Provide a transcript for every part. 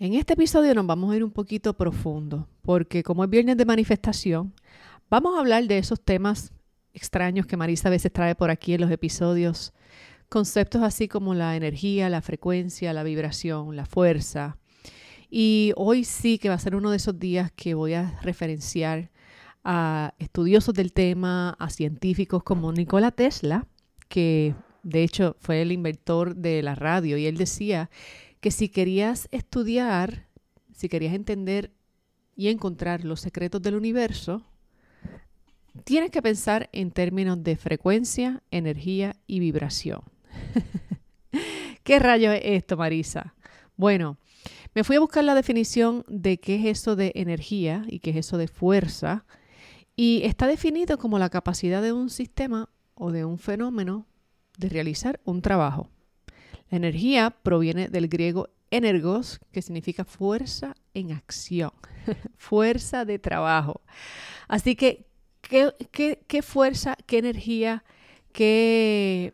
En este episodio nos vamos a ir un poquito profundo, porque como es viernes de manifestación, vamos a hablar de esos temas extraños que Marisa a veces trae por aquí en los episodios, conceptos así como la energía, la frecuencia, la vibración, la fuerza. Y hoy sí que va a ser uno de esos días que voy a referenciar a estudiosos del tema, a científicos como Nikola Tesla, que de hecho fue el inventor de la radio, y él decía que si querías estudiar, si querías entender y encontrar los secretos del universo, tienes que pensar en términos de frecuencia, energía y vibración. ¿Qué rayo es esto, Marisa? Bueno, me fui a buscar la definición de qué es eso de energía y qué es eso de fuerza. Y está definido como la capacidad de un sistema o de un fenómeno de realizar un trabajo. La energía proviene del griego energos, que significa fuerza en acción, fuerza de trabajo. Así que, ¿qué, qué, fuerza, qué energía, qué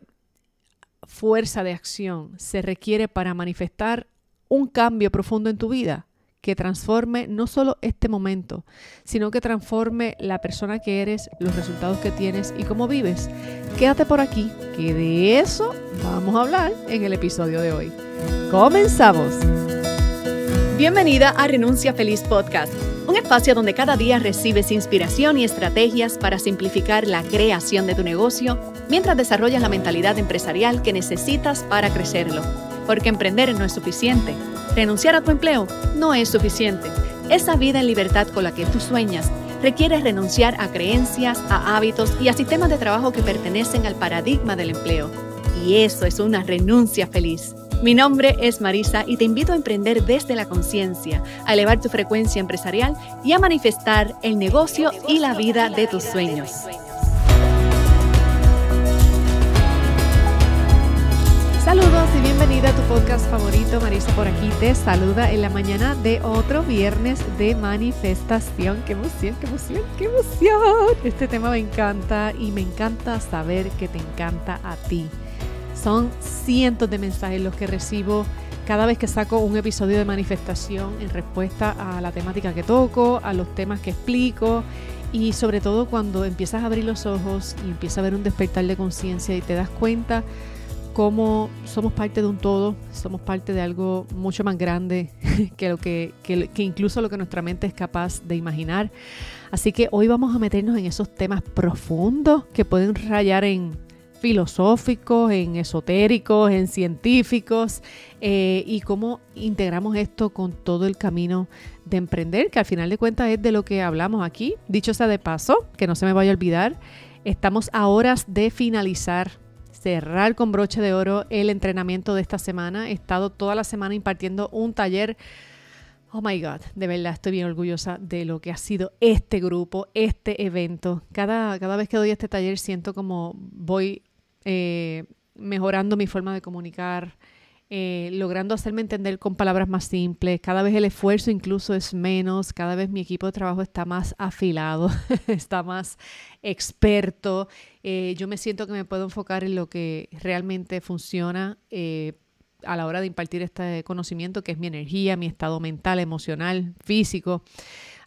fuerza de acción se requiere para manifestar un cambio profundo en tu vida? que transforme no solo este momento, sino que transforme la persona que eres, los resultados que tienes y cómo vives. Quédate por aquí, que de eso vamos a hablar en el episodio de hoy. Comenzamos. Bienvenida a Renuncia Feliz Podcast, un espacio donde cada día recibes inspiración y estrategias para simplificar la creación de tu negocio mientras desarrollas la mentalidad empresarial que necesitas para crecerlo, porque emprender no es suficiente Renunciar a tu empleo no es suficiente. Esa vida en libertad con la que tú sueñas requiere renunciar a creencias, a hábitos y a sistemas de trabajo que pertenecen al paradigma del empleo. Y eso es una renuncia feliz. Mi nombre es Marisa y te invito a emprender desde la conciencia, a elevar tu frecuencia empresarial y a manifestar el negocio, y la vida de tus sueños. Saludos y bienvenida a tu podcast favorito. Marisa por aquí te saluda en la mañana de otro viernes de manifestación. ¡Qué emoción, qué emoción, qué emoción! Este tema me encanta y me encanta saber que te encanta a ti. Son cientos de mensajes los que recibo cada vez que saco un episodio de manifestación en respuesta a la temática que toco, a los temas que explico y sobre todo cuando empiezas a abrir los ojos y empiezas a ver un despertar de conciencia y te das cuenta cómo somos parte de un todo, somos parte de algo mucho más grande que, lo que, incluso lo que nuestra mente es capaz de imaginar. Así que hoy vamos a meternos en esos temas profundos que pueden rayar en filosóficos, en esotéricos, en científicos, eh, y cómo integramos esto con todo el camino de emprender, que al final de cuentas es de lo que hablamos aquí. Dicho sea de paso, que no se me vaya a olvidar, estamos a horas de finalizar cerrar con broche de oro el entrenamiento de esta semana. He estado toda la semana impartiendo un taller. Oh my God, de verdad estoy bien orgullosa de lo que ha sido este grupo, este evento. Cada, cada vez que doy este taller siento como voy eh, mejorando mi forma de comunicar, eh, logrando hacerme entender con palabras más simples. Cada vez el esfuerzo incluso es menos, cada vez mi equipo de trabajo está más afilado, está más experto. Eh, yo me siento que me puedo enfocar en lo que realmente funciona. Eh, a la hora de impartir este conocimiento, que es mi energía, mi estado mental, emocional, físico.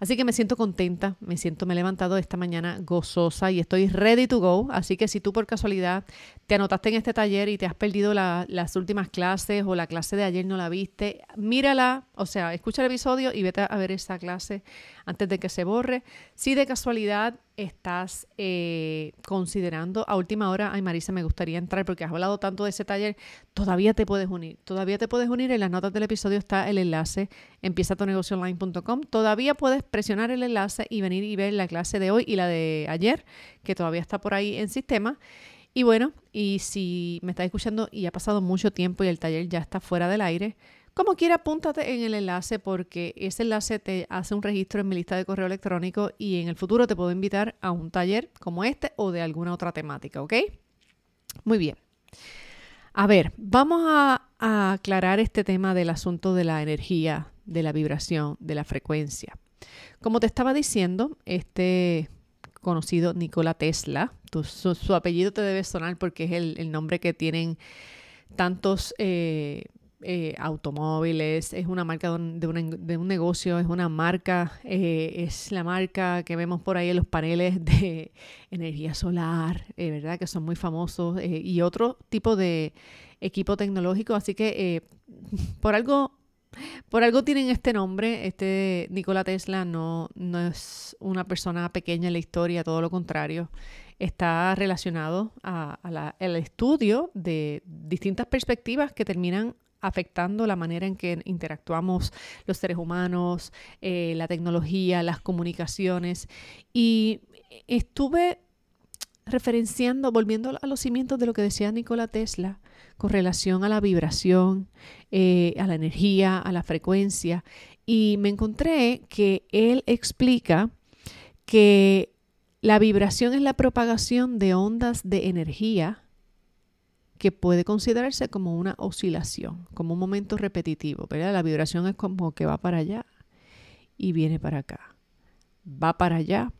Así que me siento contenta, me siento, me he levantado esta mañana gozosa y estoy ready to go. Así que si tú por casualidad te anotaste en este taller y te has perdido las últimas clases o la clase de ayer no la viste, mírala, o sea, escucha el episodio y vete a ver esa clase antes de que se borre. Si de casualidad estás eh, considerando a última hora, ay Marisa, me gustaría entrar porque has hablado tanto de ese taller, todavía te puedes unir, todavía te puedes unir, en las notas del episodio está el enlace, empieza tu todavía puedes presionar el enlace y venir y ver la clase de hoy y la de ayer, que todavía está por ahí en sistema. Y bueno, y si me estás escuchando y ha pasado mucho tiempo y el taller ya está fuera del aire, como quiera, apúntate en el enlace porque ese enlace te hace un registro en mi lista de correo electrónico y en el futuro te puedo invitar a un taller como este o de alguna otra temática, ¿ok? Muy bien. A ver, vamos a, aclarar este tema del asunto de la energía, de la vibración, de la frecuencia. Como te estaba diciendo, este conocido Nikola Tesla, su, apellido te debe sonar porque es el, nombre que tienen tantos eh, eh, automóviles, es una marca de un, negocio, es una marca, eh, es la marca que vemos por ahí en los paneles de energía solar, eh, ¿verdad? Que son muy famosos y otro tipo de equipo tecnológico. Así que por algo por algo tienen este nombre. Este Nikola Tesla no, no, es una persona pequeña en la historia, todo lo contrario. Está relacionado al estudio de distintas perspectivas que terminan afectando la manera en que interactuamos los seres humanos, eh, la tecnología, las comunicaciones. Y estuve referenciando, volviendo a los cimientos de lo que decía Nikola Tesla con relación a la vibración, eh, a la energía, a la frecuencia, y me encontré que él explica que la vibración es la propagación de ondas de energía que puede considerarse como una oscilación, como un momento repetitivo, ¿verdad? La vibración es como que va para allá y viene para acá, va para allá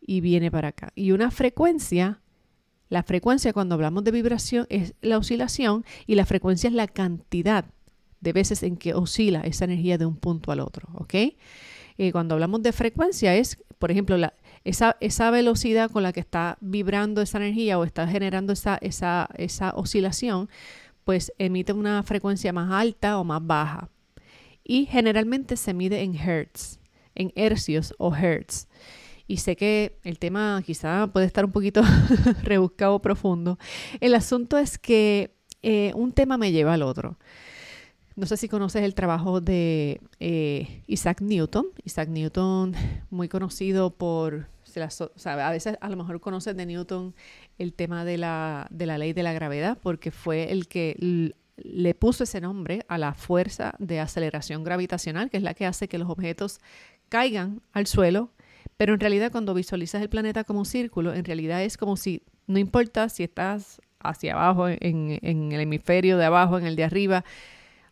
y viene para acá. Y una frecuencia, la frecuencia cuando hablamos de vibración es la oscilación y la frecuencia es la cantidad de veces en que oscila esa energía de un punto al otro, ¿ok? Eh, cuando hablamos de frecuencia es, por ejemplo, la, esa, velocidad con la que está vibrando esa energía o está generando esa, esa, oscilación, pues emite una frecuencia más alta o más baja. Y generalmente se mide en hertz, en hercios o hertz. Y sé que el tema quizá puede estar un poquito rebuscado profundo. El asunto es que eh, un tema me lleva al otro. No sé si conoces el trabajo de eh, Isaac Newton. Isaac Newton, muy conocido por a veces a lo mejor conoces de Newton el tema de la, ley de la gravedad, porque fue el que le puso ese nombre a la fuerza de aceleración gravitacional, que es la que hace que los objetos caigan al suelo, pero en realidad cuando visualizas el planeta como un círculo, en realidad es como si, no importa si estás hacia abajo, en, el hemisferio de abajo, en el de arriba,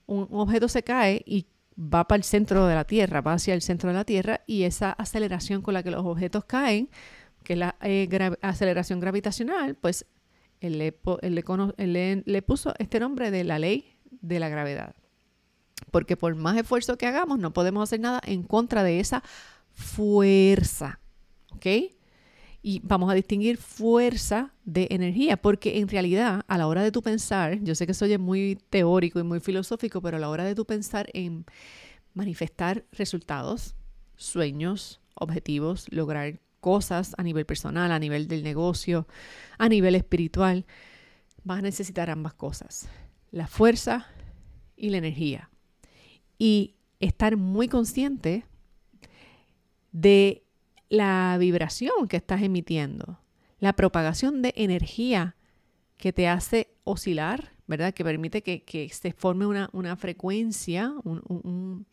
un objeto se cae y va para el centro de la Tierra, va hacia el centro de la Tierra y esa aceleración con la que los objetos caen, que es la eh, aceleración gravitacional, pues le, le puso este nombre de la ley de la gravedad. Porque por más esfuerzo que hagamos, no podemos hacer nada en contra de esa fuerza. ¿Ok? Y vamos a distinguir fuerza de energía, porque en realidad a la hora de tu pensar, yo sé que soy muy teórico y muy filosófico, pero a la hora de tu pensar en manifestar resultados, sueños, objetivos, lograr cosas a nivel personal, a nivel del negocio, a nivel espiritual, vas a necesitar ambas cosas, la fuerza y la energía. Y estar muy consciente de la vibración que estás emitiendo, la propagación de energía que te hace oscilar, ¿verdad? Que permite que, se forme una, frecuencia, un,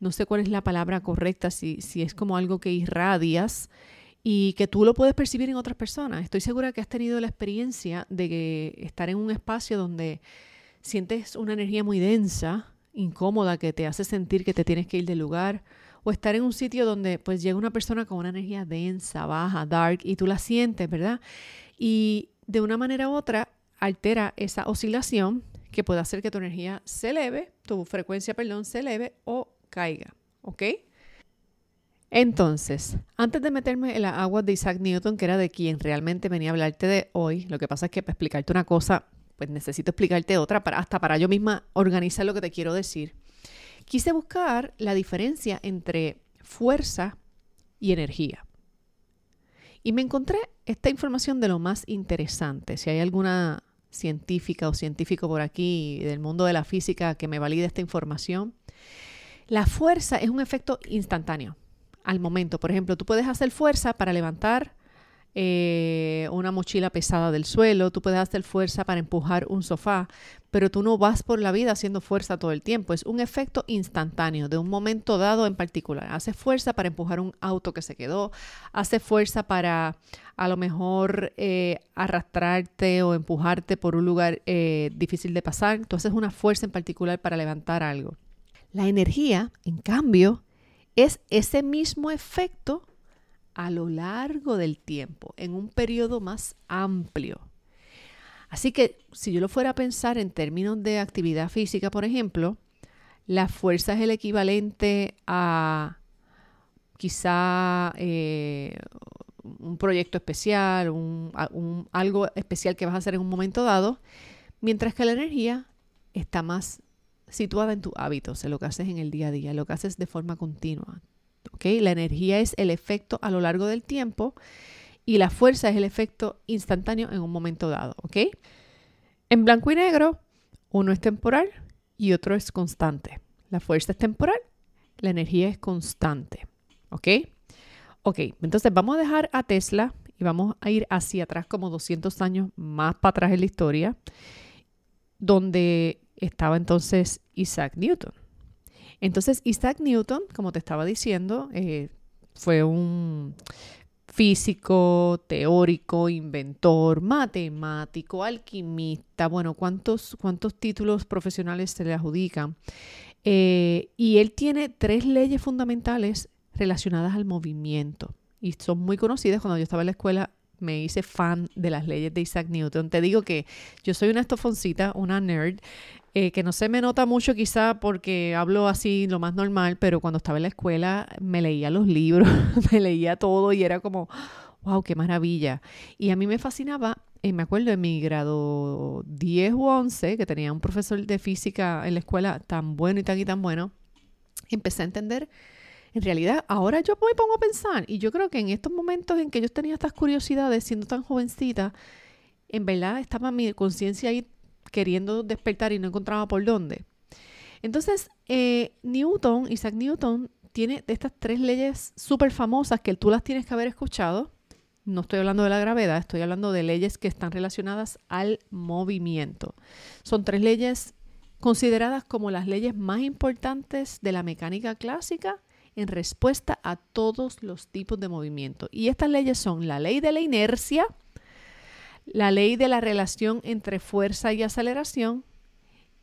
no sé cuál es la palabra correcta, si, si es como algo que irradias y que tú lo puedes percibir en otras personas. Estoy segura que has tenido la experiencia de estar en un espacio donde sientes una energía muy densa, incómoda, que te hace sentir que te tienes que ir del lugar o estar en un sitio donde pues llega una persona con una energía densa, baja, dark y tú la sientes, ¿verdad? Y de una manera u otra altera esa oscilación que puede hacer que tu energía se eleve, tu frecuencia, perdón, se eleve o caiga, ¿ok? Entonces, antes de meterme en la agua de Isaac Newton, que era de quien realmente venía a hablarte de hoy, lo que pasa es que para explicarte una cosa, pues necesito explicarte otra, para, hasta para yo misma organizar lo que te quiero decir. Quise buscar la diferencia entre fuerza y energía. Y me encontré esta información de lo más interesante. Si hay alguna científica o científico por aquí del mundo de la física que me valide esta información, la fuerza es un efecto instantáneo, al momento. Por ejemplo, tú puedes hacer fuerza para levantar eh, una mochila pesada del suelo, tú puedes hacer fuerza para empujar un sofá, pero tú no vas por la vida haciendo fuerza todo el tiempo. Es un efecto instantáneo, de un momento dado en particular. Hace fuerza para empujar un auto que se quedó, hace fuerza para a lo mejor eh, arrastrarte o empujarte por un lugar eh, difícil de pasar. Tú haces una fuerza en particular para levantar algo. La energía, en cambio, es ese mismo efecto a lo largo del tiempo, en un periodo más amplio. Así que si yo lo fuera a pensar en términos de actividad física, por ejemplo, la fuerza es el equivalente a quizá eh, un proyecto especial, algo especial que vas a hacer en un momento dado, mientras que la energía está más situada en tu hábito, en lo que haces en el día a día, lo que haces de forma continua, la energía es el efecto a lo largo del tiempo y la fuerza es el efecto instantáneo en un momento dado, ¿ok? En blanco y negro, uno es temporal y otro es constante. La fuerza es temporal, la energía es constante, ¿ok? Ok, entonces vamos a dejar a Tesla y vamos a ir hacia atrás como 200 años más para atrás en la historia, donde estaba entonces Isaac Newton. Entonces, Isaac Newton, como te estaba diciendo, eh, fue un físico, teórico, inventor, matemático, alquimista, bueno, cuántos, cuántos títulos profesionales se le adjudican. Eh, y él tiene tres leyes fundamentales relacionadas al movimiento y son muy conocidas. Cuando yo estaba en la escuela me hice fan de las leyes de Isaac Newton. Te digo que yo soy una estofoncita, una nerd, eh, que no se me nota mucho quizá porque hablo así lo más normal, pero cuando estaba en la escuela me leía los libros, me leía todo y era como, wow, qué maravilla. Y a mí me fascinaba, eh, me acuerdo en mi grado 10 u 11, que tenía un profesor de física en la escuela tan bueno y tan y tan bueno, empecé a entender en realidad, ahora yo me pongo a pensar, y yo creo que en estos momentos en que yo tenía estas curiosidades, siendo tan jovencita, en verdad estaba mi conciencia ahí queriendo despertar y no encontraba por dónde. Entonces, eh, Newton, Isaac Newton, tiene estas tres leyes súper famosas que tú las tienes que haber escuchado. No estoy hablando de la gravedad, estoy hablando de leyes que están relacionadas al movimiento. Son tres leyes consideradas como las leyes más importantes de la mecánica clásica en respuesta a todos los tipos de movimiento. Y estas leyes son la ley de la inercia, la ley de la relación entre fuerza y aceleración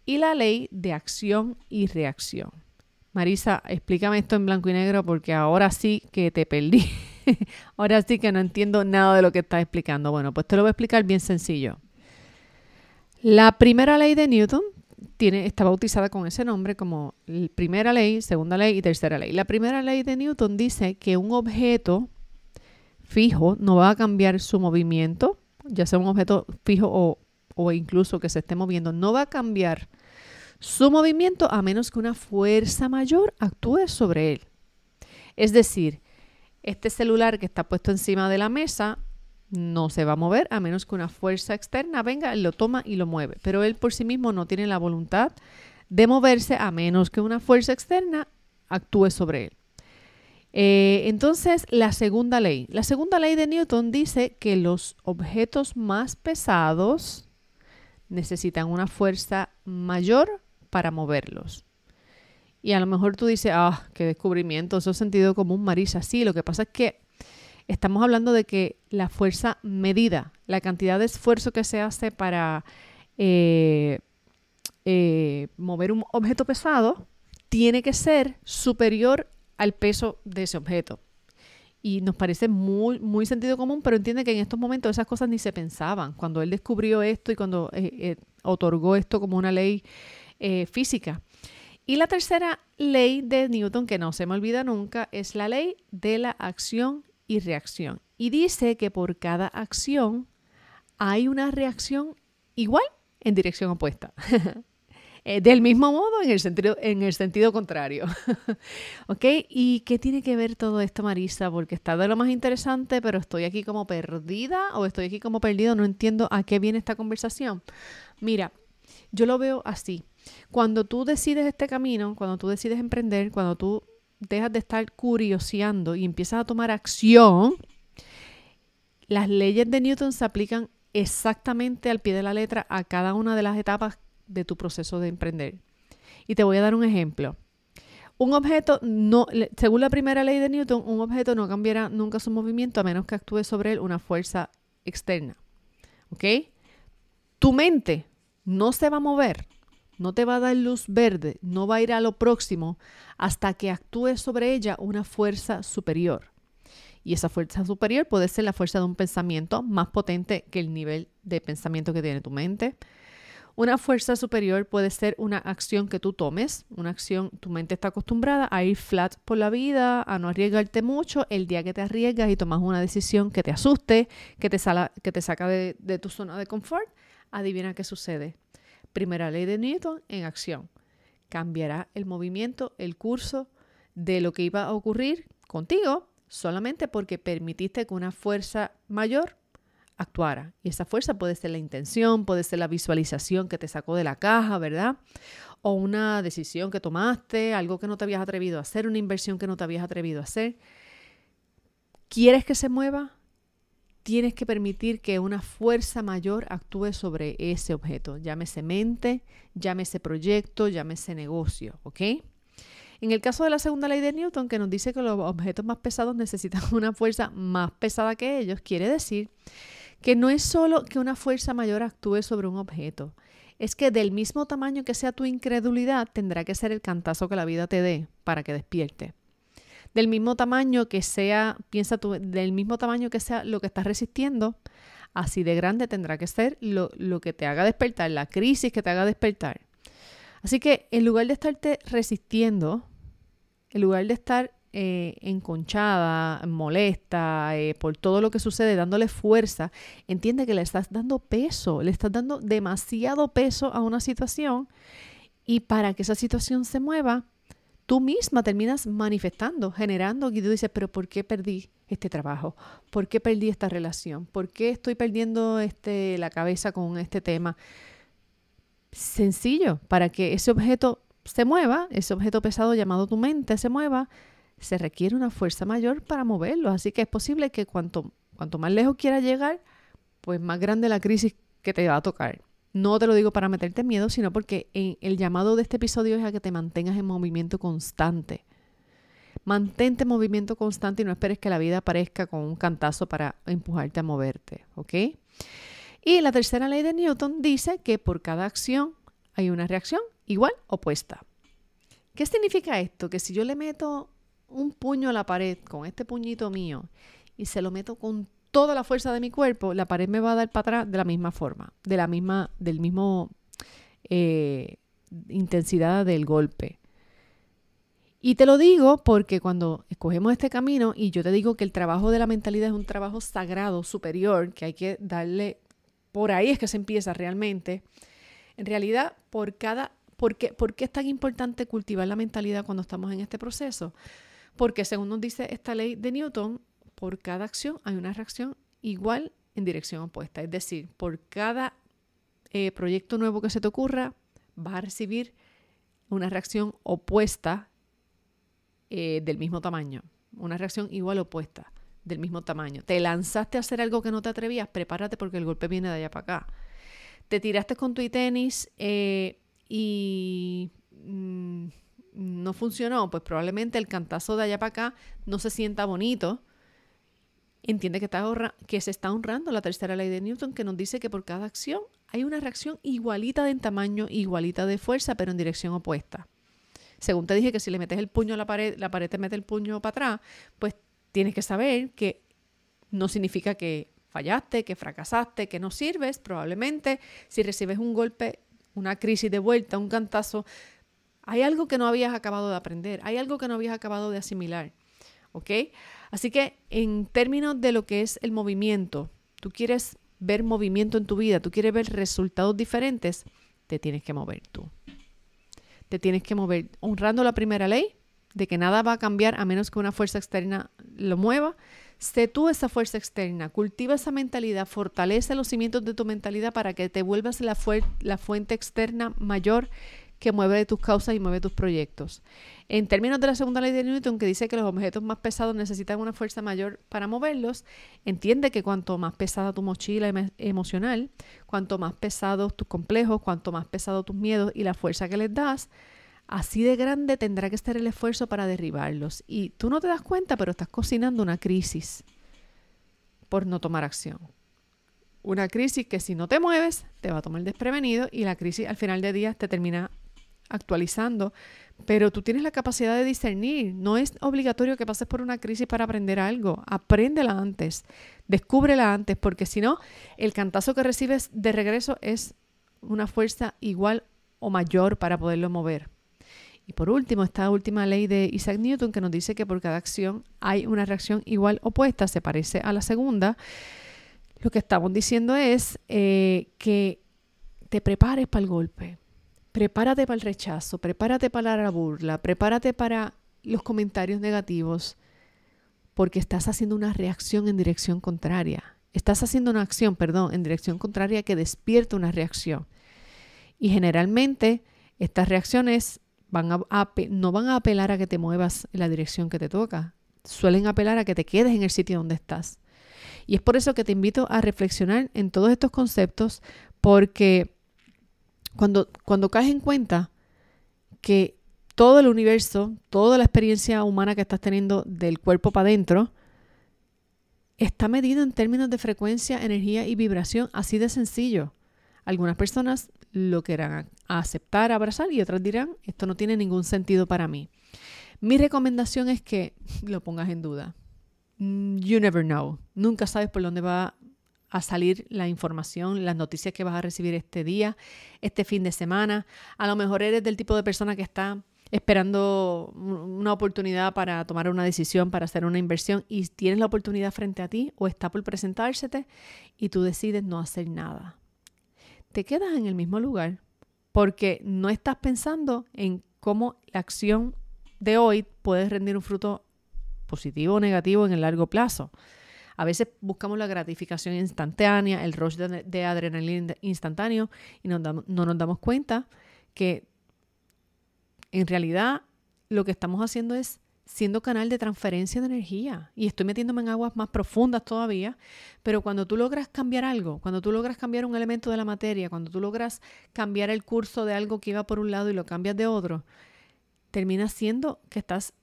y la ley de acción y reacción. Marisa, explícame esto en blanco y negro porque ahora sí que te perdí. ahora sí que no entiendo nada de lo que estás explicando. Bueno, pues te lo voy a explicar bien sencillo. La primera ley de Newton está bautizada con ese nombre como primera ley, segunda ley y tercera ley. La primera ley de Newton dice que un objeto fijo no va a cambiar su movimiento, ya sea un objeto fijo o, o incluso que se esté moviendo, no va a cambiar su movimiento a menos que una fuerza mayor actúe sobre él. Es decir, este celular que está puesto encima de la mesa no se va a mover a menos que una fuerza externa venga, lo toma y lo mueve. Pero él por sí mismo no tiene la voluntad de moverse a menos que una fuerza externa actúe sobre él. Eh, entonces, la segunda ley. La segunda ley de Newton dice que los objetos más pesados necesitan una fuerza mayor para moverlos. Y a lo mejor tú dices, ah, qué descubrimiento, eso es sentido un Marisa. Sí, lo que pasa es que Estamos hablando de que la fuerza medida, la cantidad de esfuerzo que se hace para eh, eh, mover un objeto pesado, tiene que ser superior al peso de ese objeto. Y nos parece muy, muy sentido común, pero entiende que en estos momentos esas cosas ni se pensaban. Cuando él descubrió esto y cuando eh, otorgó esto como una ley física. Y la tercera ley de Newton, que no se me olvida nunca, es la ley de la acción y reacción. Y dice que por cada acción hay una reacción igual en dirección opuesta. Eh, del mismo modo en el sentido, en el sentido contrario. ¿Ok? ¿Y qué tiene que ver todo esto, Marisa? Porque está de lo más interesante, pero estoy aquí como perdida o estoy aquí como perdido, no entiendo a qué viene esta conversación. Mira, yo lo veo así. Cuando tú decides este camino, cuando tú decides emprender, cuando tú dejas de estar curioseando y empiezas a tomar acción, las leyes de Newton se aplican exactamente al pie de la letra a cada una de las etapas de tu proceso de emprender. Y te voy a dar un ejemplo. Un objeto no, según la primera ley de Newton, un objeto no cambiará nunca su movimiento a menos que actúe sobre él una fuerza externa. Tu mente no se va a mover no te va a dar luz verde, no va a ir a lo próximo hasta que actúe sobre ella una fuerza superior. Y esa fuerza superior puede ser la fuerza de un pensamiento más potente que el nivel de pensamiento que tiene tu mente. Una fuerza superior puede ser una acción que tú tomes, una acción, tu mente está acostumbrada a ir flat por la vida, a no arriesgarte mucho, el día que te arriesgas y tomas una decisión que te asuste, que te, sala, que te saca de tu zona de confort, adivina qué sucede Primera ley de Newton en acción. Cambiará el movimiento, el curso de lo que iba a ocurrir contigo solamente porque permitiste que una fuerza mayor actuara. Y esa fuerza puede ser la intención, puede ser la visualización que te sacó de la caja, ¿verdad? O una decisión que tomaste, algo que no te habías atrevido a hacer, una inversión que no te habías atrevido a hacer. ¿Quieres que se mueva? tienes que permitir que una fuerza mayor actúe sobre ese objeto, llámese mente, llámese proyecto, llámese negocio, ¿ok? En el caso de la segunda ley de Newton, que nos dice que los objetos más pesados necesitan una fuerza más pesada que ellos, quiere decir que no es solo que una fuerza mayor actúe sobre un objeto, es que del mismo tamaño que sea tu incredulidad, tendrá que ser el cantazo que la vida te dé para que despierte del mismo tamaño que sea, piensa tú, del mismo tamaño que sea lo que estás resistiendo, así de grande tendrá que ser lo, que te haga despertar, la crisis que te haga despertar. Así que en lugar de estarte resistiendo, en lugar de estar eh, enconchada, molesta eh, por todo lo que sucede, dándole fuerza, entiende que le estás dando peso, le estás dando demasiado peso a una situación y para que esa situación se mueva, tú misma terminas manifestando, generando, y tú dices, pero ¿por qué perdí este trabajo? ¿Por qué perdí esta relación? ¿Por qué estoy perdiendo este, la cabeza con este tema? Sencillo, para que ese objeto se mueva, ese objeto pesado llamado tu mente se mueva, se requiere una fuerza mayor para moverlo. Así que es posible que cuanto, cuanto más lejos quieras llegar, pues más grande la crisis que te va a tocar. No te lo digo para meterte miedo, sino porque eh, el llamado de este episodio es a que te mantengas en movimiento constante. Mantente en movimiento constante y no esperes que la vida aparezca con un cantazo para empujarte a moverte, ¿ok? Y la tercera ley de Newton dice que por cada acción hay una reacción igual o opuesta. ¿Qué significa esto? Que si yo le meto un puño a la pared con este puñito mío y se lo meto con toda la fuerza de mi cuerpo, la pared me va a dar para atrás de la misma forma, de la misma, del mismo eh, intensidad del golpe. Y te lo digo porque cuando escogemos este camino y yo te digo que el trabajo de la mentalidad es un trabajo sagrado, superior, que hay que darle, por ahí es que se empieza realmente. En realidad, por cada, por qué es tan importante cultivar la mentalidad cuando estamos en este proceso? Porque según nos dice esta ley de Newton, por cada acción hay una reacción igual en dirección opuesta. Es decir, por cada eh, proyecto nuevo que se te ocurra, vas a recibir una reacción opuesta eh, del mismo tamaño. Una reacción igual opuesta del mismo tamaño. Te lanzaste a hacer algo que no te atrevías, prepárate porque el golpe viene de allá para acá. Te tiraste con tu tenis eh, y mm, no funcionó, pues probablemente el cantazo de allá para acá no se sienta bonito entiende que, está que se está honrando la tercera ley de Newton que nos dice que por cada acción hay una reacción igualita en tamaño, igualita de fuerza, pero en dirección opuesta. Según te dije que si le metes el puño a la pared, la pared te mete el puño para atrás, pues tienes que saber que no significa que fallaste, que fracasaste, que no sirves. Probablemente si recibes un golpe, una crisis de vuelta, un cantazo, hay algo que no habías acabado de aprender, hay algo que no habías acabado de asimilar. ¿ok? Así que en términos de lo que es el movimiento, tú quieres ver movimiento en tu vida, tú quieres ver resultados diferentes, te tienes que mover tú. Te tienes que mover honrando la primera ley de que nada va a cambiar a menos que una fuerza externa lo mueva. Sé tú esa fuerza externa, cultiva esa mentalidad, fortalece los cimientos de tu mentalidad para que te vuelvas la, la fuente externa mayor que mueve tus causas y mueve tus proyectos. En términos de la segunda ley de Newton, que dice que los objetos más pesados necesitan una fuerza mayor para moverlos, entiende que cuanto más pesada tu mochila emocional, cuanto más pesados tus complejos, cuanto más pesados tus miedos y la fuerza que les das, así de grande tendrá que estar el esfuerzo para derribarlos. Y tú no te das cuenta, pero estás cocinando una crisis por no tomar acción. Una crisis que si no te mueves te va a tomar desprevenido y la crisis al final de días te termina actualizando, pero tú tienes la capacidad de discernir. No es obligatorio que pases por una crisis para aprender algo. Apréndela antes, descúbrela antes, porque si no, el cantazo que recibes de regreso es una fuerza igual o mayor para poderlo mover. Y por último, esta última ley de Isaac Newton que nos dice que por cada acción hay una reacción igual opuesta, se parece a la segunda. Lo que estamos diciendo es eh, que te prepares para el golpe, prepárate para el rechazo, prepárate para la burla, prepárate para los comentarios negativos, porque estás haciendo una reacción en dirección contraria. Estás haciendo una acción, perdón, en dirección contraria que despierta una reacción. Y generalmente estas reacciones no van a apelar a que te muevas en la dirección que te toca. Suelen apelar a que te quedes en el sitio donde estás. Y es por eso que te invito a reflexionar en todos estos conceptos, porque cuando, cuando caes en cuenta que todo el universo, toda la experiencia humana que estás teniendo del cuerpo para adentro, está medido en términos de frecuencia, energía y vibración, así de sencillo. Algunas personas lo querrán aceptar, abrazar y otras dirán, esto no tiene ningún sentido para mí. Mi recomendación es que lo pongas en duda. Mm, you never know. Nunca sabes por dónde va a salir la información, las noticias que vas a recibir este día, este fin de semana. A lo mejor eres del tipo de persona que está esperando una oportunidad para tomar una decisión, para hacer una inversión y tienes la oportunidad frente a ti o está por presentársete y tú decides no hacer nada. Te quedas en el mismo lugar porque no estás pensando en cómo la acción de hoy puede rendir un fruto positivo o negativo en el largo plazo. A veces buscamos la gratificación instantánea, el rush de, adrenalina instantáneo y no nos damos cuenta que en realidad lo que estamos haciendo es siendo canal de transferencia de energía. Y estoy metiéndome en aguas más profundas todavía, pero cuando tú logras cambiar algo, cuando tú logras cambiar un elemento de la materia, cuando tú logras cambiar el curso de algo que iba por un lado y lo cambias de otro, terminas siendo que estás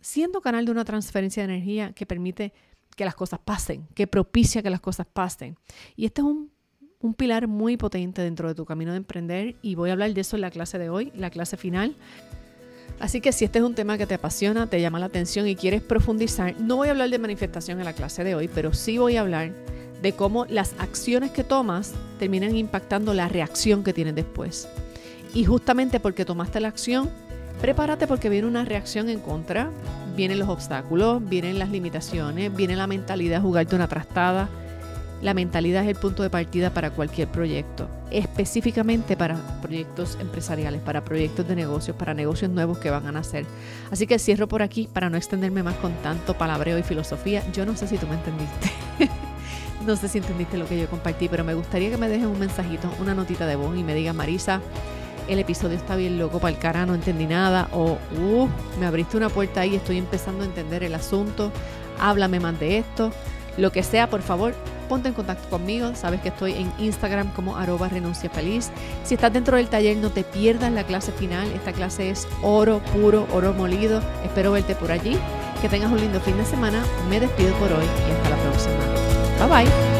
siendo canal de una transferencia de energía que permite que las cosas pasen, que propicia que las cosas pasen. Y este es un, pilar muy potente dentro de tu camino de emprender y voy a hablar de eso en la clase de hoy, la clase final. Así que si este es un tema que te apasiona, te llama la atención y quieres profundizar, no voy a hablar de manifestación en la clase de hoy, pero sí voy a hablar de cómo las acciones que tomas terminan impactando la reacción que tienes después. Y justamente porque tomaste la acción, prepárate porque viene una reacción en contra vienen los obstáculos, vienen las limitaciones, viene la mentalidad de jugarte una trastada. La mentalidad es el punto de partida para cualquier proyecto, específicamente para proyectos empresariales, para proyectos de negocios, para negocios nuevos que van a nacer. Así que cierro por aquí para no extenderme más con tanto palabreo y filosofía. Yo no sé si tú me entendiste. no sé si entendiste lo que yo compartí, pero me gustaría que me dejes un mensajito, una notita de voz y me diga Marisa, el episodio está bien loco para el cara, no entendí nada, o uh, me abriste una puerta ahí, estoy empezando a entender el asunto, háblame más de esto, lo que sea, por favor, ponte en contacto conmigo. Sabes que estoy en Instagram como arroba renuncia feliz. Si estás dentro del taller, no te pierdas la clase final. Esta clase es oro puro, oro molido. Espero verte por allí. Que tengas un lindo fin de semana. Me despido por hoy y hasta la próxima. Bye bye.